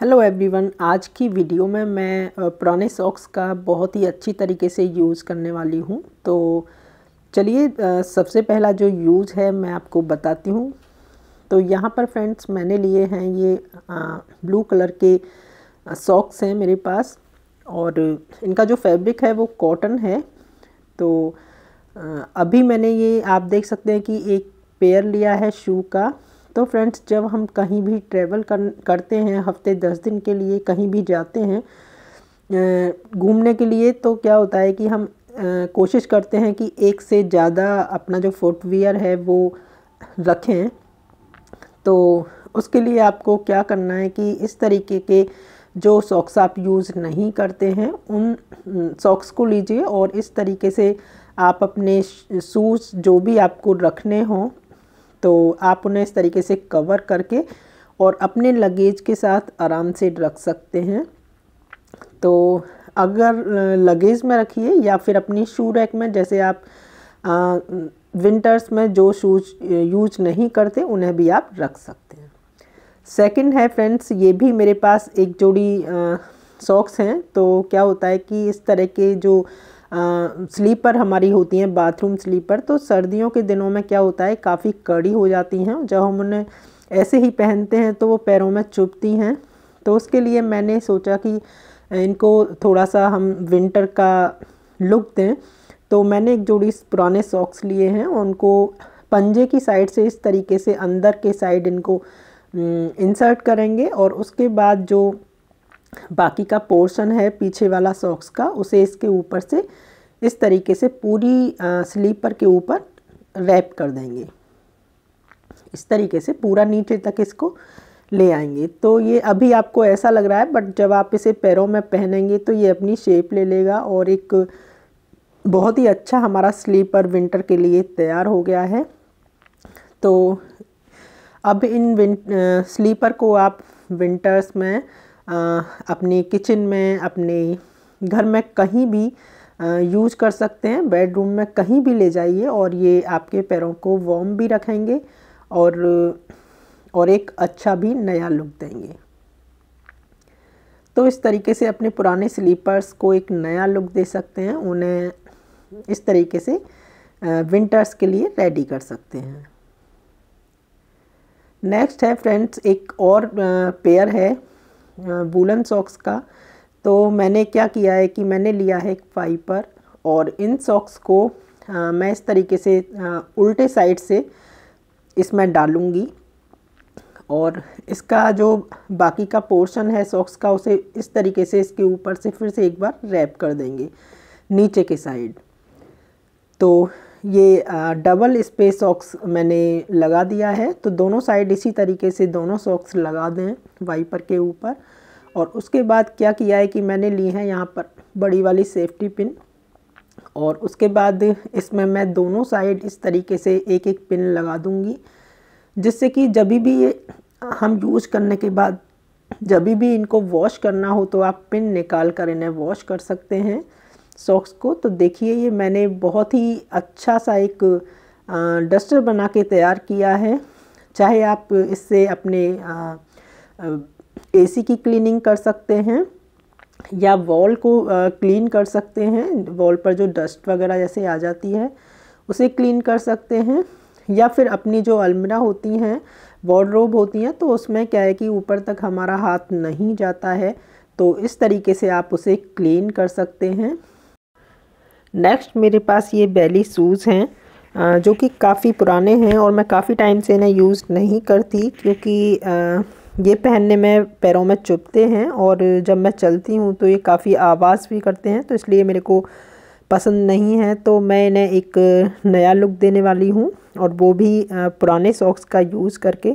hello everyone आज की video में मैं पुराने सॉक्स का बहुत ही अच्छी तरीके से यूज़ करने वाली हूँ तो चलिए सबसे पहला जो यूज़ है मैं आपको बताती हूँ तो यहाँ पर फ्रेंड्स मैंने लिए हैं ये ब्लू कलर के सॉक्स हैं मेरे पास और इनका जो फैब्रिक है वो कॉटन है तो अभी मैंने ये आप देख सकते हैं कि एक पेयर लिया है शू का तो फ्रेंड्स जब हम कहीं भी ट्रैवल कर, करते हैं हफ्ते दस दिन के लिए कहीं भी जाते हैं घूमने के लिए तो क्या होता है कि हम कोशिश करते हैं कि एक से ज़्यादा अपना जो फुटवेयर है वो रखें तो उसके लिए आपको क्या करना है कि इस तरीके के जो सॉक्स आप यूज़ नहीं करते हैं उन सॉक्स को लीजिए और इस तरीके से आप अपने शूज़ जो भी आपको रखने हों तो आप उन्हें इस तरीके से कवर करके और अपने लगेज के साथ आराम से रख सकते हैं तो अगर लगेज में रखिए या फिर अपनी शू रैक में जैसे आप आ, विंटर्स में जो शूज यूज नहीं करते उन्हें भी आप रख सकते हैं सेकंड है फ्रेंड्स ये भी मेरे पास एक जोड़ी सॉक्स हैं तो क्या होता है कि इस तरह के जो स्लीपर हमारी होती हैं बाथरूम स्लीपर तो सर्दियों के दिनों में क्या होता है काफ़ी कड़ी हो जाती हैं जब हम उन्हें ऐसे ही पहनते हैं तो वो पैरों में चुभती हैं तो उसके लिए मैंने सोचा कि इनको थोड़ा सा हम विंटर का लुक दें तो मैंने एक जोड़ी पुराने सॉक्स लिए हैं उनको पंजे की साइड से इस तरीके से अंदर के साइड इनको इंसर्ट करेंगे और उसके बाद जो बाकी का पोर्शन है पीछे वाला सॉक्स का उसे इसके ऊपर से इस तरीके से पूरी स्लीपर के ऊपर रैप कर देंगे इस तरीके से पूरा नीचे तक इसको ले आएंगे तो ये अभी आपको ऐसा लग रहा है बट जब आप इसे पैरों में पहनेंगे तो ये अपनी शेप ले लेगा और एक बहुत ही अच्छा हमारा स्लीपर विंटर के लिए तैयार हो गया है तो अब इन स्लीपर को आप विंटर्स में अपने किचन में अपने घर में कहीं भी यूज कर सकते हैं बेडरूम में कहीं भी ले जाइए और ये आपके पैरों को वॉम भी रखेंगे और और एक अच्छा भी नया लुक देंगे तो इस तरीके से अपने पुराने स्लीपर्स को एक नया लुक दे सकते हैं उन्हें इस तरीके से विंटर्स के लिए रेडी कर सकते हैं नेक्स्ट है फ्रेंड्स एक और पेयर है वूलन सॉक्स का तो मैंने क्या किया है कि मैंने लिया है एक फाइपर और इन सॉक्स को आ, मैं इस तरीके से आ, उल्टे साइड से इसमें डालूँगी और इसका जो बाकी का पोर्शन है सॉक्स का उसे इस तरीके से इसके ऊपर से फिर से एक बार रैप कर देंगे नीचे के साइड तो ये डबल स्पेस सॉक्स मैंने लगा दिया है तो दोनों साइड इसी तरीके से दोनों सॉक्स लगा दें वाइपर के ऊपर और उसके बाद क्या किया है कि मैंने ली है यहाँ पर बड़ी वाली सेफ्टी पिन और उसके बाद इसमें मैं दोनों साइड इस तरीके से एक एक पिन लगा दूँगी जिससे कि जब भी ये हम यूज करने के बाद जब भी इनको वॉश करना हो तो आप पिन निकाल कर इन्हें वॉश कर सकते हैं सॉक्स को तो देखिए ये मैंने बहुत ही अच्छा सा एक डस्टर बना के तैयार किया है चाहे आप इससे अपने एसी की क्लीनिंग कर सकते हैं या वॉल को क्लीन कर सकते हैं वॉल पर जो डस्ट वगैरह जैसे आ जाती है उसे क्लीन कर सकते हैं या फिर अपनी जो अलमरा होती हैं वार्ड्रोब होती हैं तो उसमें क्या है कि ऊपर तक हमारा हाथ नहीं जाता है तो इस तरीके से आप उसे क्लीन कर सकते हैं नेक्स्ट मेरे पास ये बेली शूज़ हैं जो कि काफ़ी पुराने हैं और मैं काफ़ी टाइम से इन्हें यूज़ नहीं करती क्योंकि ये पहनने में पैरों में चुभते हैं और जब मैं चलती हूँ तो ये काफ़ी आवाज़ भी करते हैं तो इसलिए मेरे को पसंद नहीं है तो मैं इन्हें एक नया लुक देने वाली हूँ और वो भी पुराने सॉक्स का यूज़ करके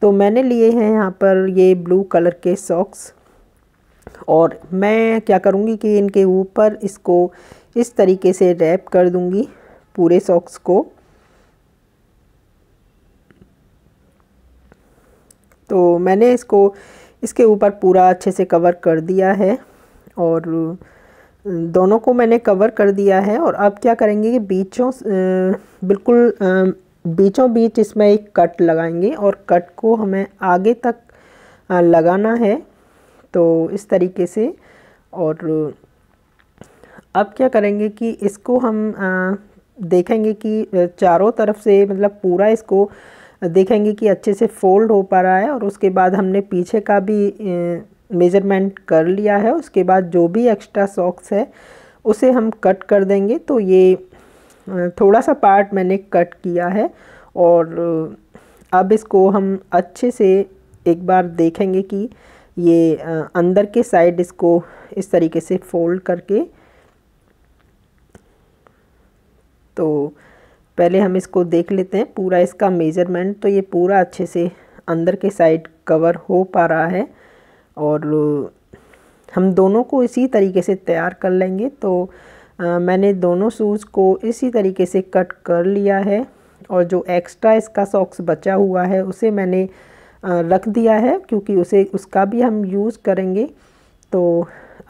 तो मैंने लिए हैं यहाँ पर ये ब्लू कलर के सॉक्स और मैं क्या करूँगी कि इनके ऊपर इसको इस तरीके से रैप कर दूंगी पूरे सॉक्स को तो मैंने इसको इसके ऊपर पूरा अच्छे से कवर कर दिया है और दोनों को मैंने कवर कर दिया है और अब क्या करेंगे कि बीचों बिल्कुल बीचों बीच इसमें एक कट लगाएंगे और कट को हमें आगे तक लगाना है तो इस तरीके से और अब क्या करेंगे कि इसको हम आ, देखेंगे कि चारों तरफ से मतलब पूरा इसको देखेंगे कि अच्छे से फोल्ड हो पा रहा है और उसके बाद हमने पीछे का भी मेजरमेंट कर लिया है उसके बाद जो भी एक्स्ट्रा सॉक्स है उसे हम कट कर देंगे तो ये थोड़ा सा पार्ट मैंने कट किया है और अब इसको हम अच्छे से एक बार देखेंगे कि ये अंदर के साइड इसको इस तरीके से फोल्ड करके तो पहले हम इसको देख लेते हैं पूरा इसका मेज़रमेंट तो ये पूरा अच्छे से अंदर के साइड कवर हो पा रहा है और हम दोनों को इसी तरीके से तैयार कर लेंगे तो आ, मैंने दोनों शूज़ को इसी तरीके से कट कर लिया है और जो एक्स्ट्रा इसका सॉक्स बचा हुआ है उसे मैंने आ, रख दिया है क्योंकि उसे उसका भी हम यूज़ करेंगे तो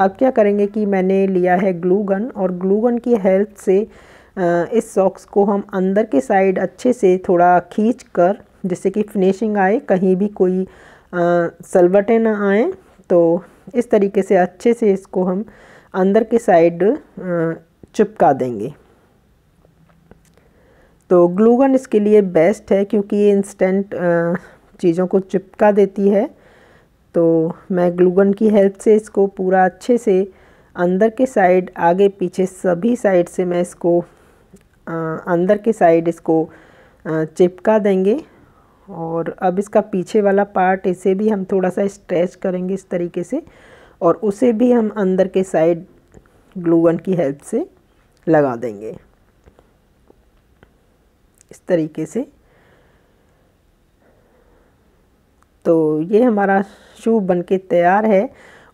अब क्या करेंगे कि मैंने लिया है ग्लू गन और ग्लू गन की हेल्प से इस सॉक्स को हम अंदर के साइड अच्छे से थोड़ा खींच कर जिससे कि फिनिशिंग आए कहीं भी कोई सलवटें ना आए तो इस तरीके से अच्छे से इसको हम अंदर के साइड चिपका देंगे तो ग्लूगन इसके लिए बेस्ट है क्योंकि ये इंस्टेंट चीज़ों को चिपका देती है तो मैं ग्लूगन की हेल्प से इसको पूरा अच्छे से अंदर के साइड आगे पीछे सभी साइड से मैं इसको अंदर के साइड इसको चिपका देंगे और अब इसका पीछे वाला पार्ट इसे भी हम थोड़ा सा स्ट्रेच करेंगे इस तरीके से और उसे भी हम अंदर के साइड ग्लूगन की हेल्प से लगा देंगे इस तरीके से तो ये हमारा शू बनके तैयार है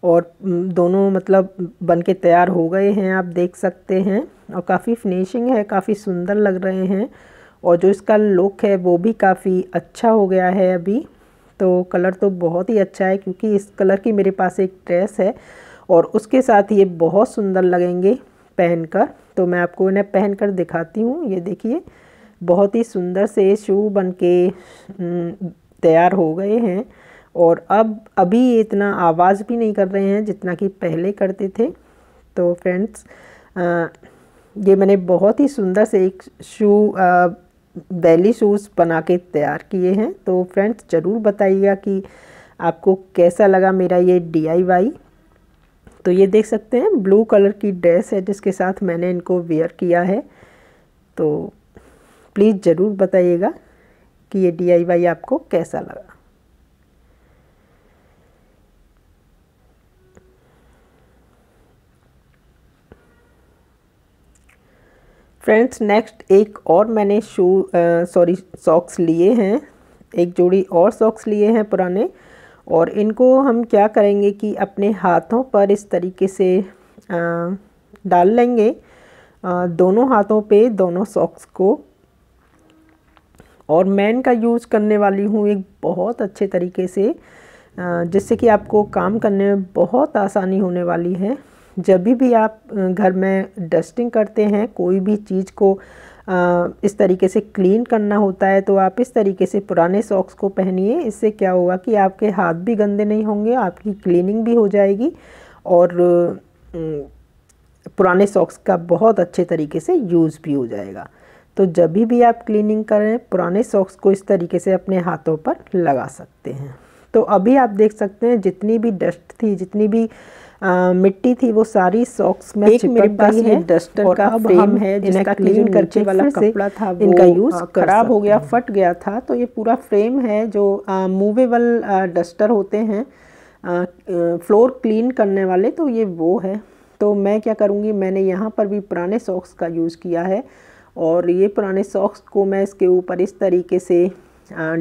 और दोनों मतलब बन के तैयार हो गए हैं आप देख सकते हैं और काफ़ी फिनिशिंग है काफ़ी सुंदर लग रहे हैं और जो इसका लुक है वो भी काफ़ी अच्छा हो गया है अभी तो कलर तो बहुत ही अच्छा है क्योंकि इस कलर की मेरे पास एक ड्रेस है और उसके साथ ये बहुत सुंदर लगेंगे पहनकर तो मैं आपको इन्हें पहनकर दिखाती हूँ ये देखिए बहुत ही सुंदर से शू बन के तैयार हो गए हैं और अब अभी इतना आवाज़ भी नहीं कर रहे हैं जितना कि पहले करते थे तो फ्रेंड्स ये मैंने बहुत ही सुंदर से एक शू बैली शूज़ बना के तैयार किए हैं तो फ्रेंड्स ज़रूर बताइएगा कि आपको कैसा लगा मेरा ये डी तो ये देख सकते हैं ब्लू कलर की ड्रेस है जिसके साथ मैंने इनको वेयर किया है तो प्लीज़ ज़रूर बताइएगा कि ये डी आपको कैसा लगा फ्रेंड्स नेक्स्ट एक और मैंने शू सॉरी सॉक्स लिए हैं एक जोड़ी और सॉक्स लिए हैं पुराने और इनको हम क्या करेंगे कि अपने हाथों पर इस तरीके से आ, डाल लेंगे आ, दोनों हाथों पे दोनों सॉक्स को और मैन का यूज़ करने वाली हूँ एक बहुत अच्छे तरीके से जिससे कि आपको काम करने में बहुत आसानी होने वाली है जब भी आप घर में डस्टिंग करते हैं कोई भी चीज़ को इस तरीके से क्लीन करना होता है तो आप इस तरीके से पुराने सॉक्स को पहनिए इससे क्या होगा कि आपके हाथ भी गंदे नहीं होंगे आपकी क्लीनिंग भी हो जाएगी और पुराने सॉक्स का बहुत अच्छे तरीके से यूज़ भी हो जाएगा तो जब भी आप क्लीनिंग करें पुराने सॉक्स को इस तरीके से अपने हाथों पर लगा सकते हैं तो अभी आप देख सकते हैं जितनी भी डस्ट थी जितनी भी मिट्टी थी वो सारी सॉक्स में एक मेरे पास है डस्टर का फ्रेम है जिसका क्लीन करके वाला कपड़ा था इनका यूज खराब हो गया फट गया था तो ये पूरा फ्रेम है जो मूवेबल डस्टर होते हैं फ्लोर क्लीन करने वाले तो ये वो है तो मैं क्या करूँगी मैंने यहाँ पर भी पुराने सॉक्स का यूज़ किया है और ये पुराने सॉक्स को मैं इसके ऊपर इस तरीके से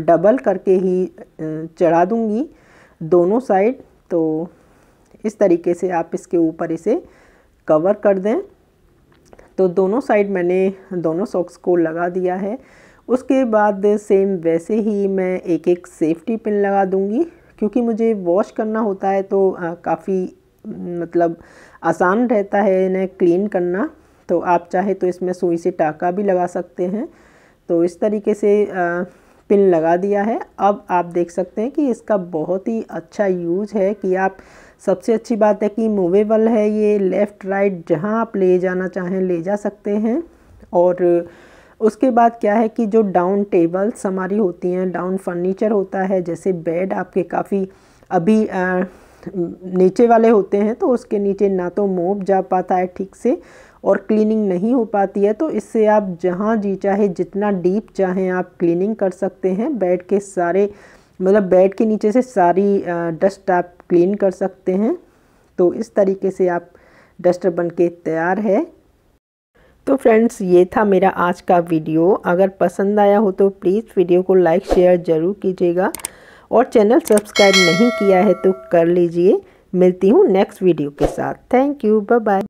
डबल करके ही चढ़ा दूँगी दोनों साइड तो इस तरीके से आप इसके ऊपर इसे कवर कर दें तो दोनों साइड मैंने दोनों सॉक्स को लगा दिया है उसके बाद सेम वैसे ही मैं एक एक सेफ्टी पिन लगा दूँगी क्योंकि मुझे वॉश करना होता है तो काफ़ी मतलब आसान रहता है इन्हें क्लीन करना तो आप चाहे तो इसमें सुई से टाका भी लगा सकते हैं तो इस तरीके से आ, पिन लगा दिया है अब आप देख सकते हैं कि इसका बहुत ही अच्छा यूज़ है कि आप सबसे अच्छी बात है कि मूवेबल है ये लेफ़्ट राइट जहाँ आप ले जाना चाहें ले जा सकते हैं और उसके बाद क्या है कि जो डाउन टेबल्स हमारी होती हैं डाउन फर्नीचर होता है जैसे बेड आपके काफ़ी अभी आ, नीचे वाले होते हैं तो उसके नीचे ना तो मोब जा पाता है ठीक से और क्लीनिंग नहीं हो पाती है तो इससे आप जहाँ जी चाहे जितना डीप चाहें आप क्लीनिंग कर सकते हैं बेड के सारे मतलब बेड के नीचे से सारी डस्ट आप क्लीन कर सकते हैं तो इस तरीके से आप डस्टर बन के तैयार है तो फ्रेंड्स ये था मेरा आज का वीडियो अगर पसंद आया हो तो प्लीज़ वीडियो को लाइक शेयर ज़रूर कीजिएगा और चैनल सब्सक्राइब नहीं किया है तो कर लीजिए मिलती हूँ नेक्स्ट वीडियो के साथ थैंक यू बाय बाय